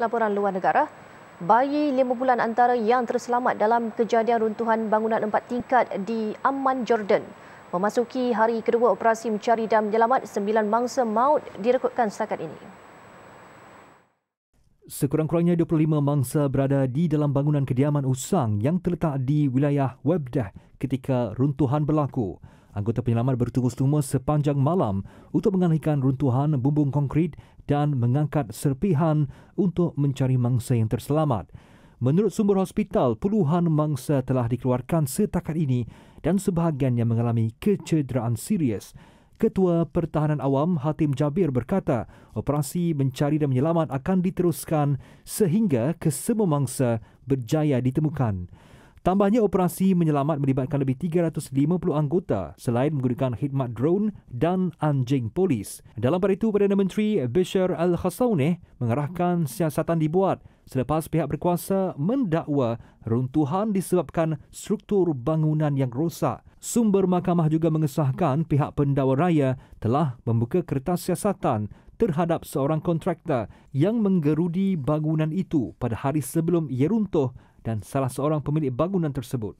laporan luar negara. Bayi lima bulan antara yang terselamat dalam kejadian runtuhan bangunan empat tingkat di Amman, Jordan. Memasuki hari kedua operasi mencari dan menyelamat, sembilan mangsa maut direkodkan setakat ini. Sekurang-kurangnya 25 mangsa berada di dalam bangunan kediaman usang yang terletak di wilayah Webdah ketika runtuhan berlaku. Anggota penyelamat bertugas tumbuh sepanjang malam untuk mengalihkan runtuhan bumbung konkrit dan mengangkat serpihan untuk mencari mangsa yang terselamat. Menurut sumber hospital, puluhan mangsa telah dikeluarkan setakat ini dan sebahagian yang mengalami kecederaan serius. Ketua Pertahanan Awam Hatim Jabir berkata, operasi mencari dan menyelamat akan diteruskan sehingga kesemua mangsa berjaya ditemukan. Tambahnya operasi menyelamat melibatkan lebih 350 anggota selain menggunakan khidmat drone dan anjing polis. Dalam pada itu, Perdana Menteri Bishar Al-Khassouneh mengarahkan siasatan dibuat selepas pihak berkuasa mendakwa runtuhan disebabkan struktur bangunan yang rosak. Sumber mahkamah juga mengesahkan pihak pendawa raya telah membuka kertas siasatan terhadap seorang kontraktor yang menggerudi bangunan itu pada hari sebelum ia runtuh dan salah seorang pemilik bangunan tersebut.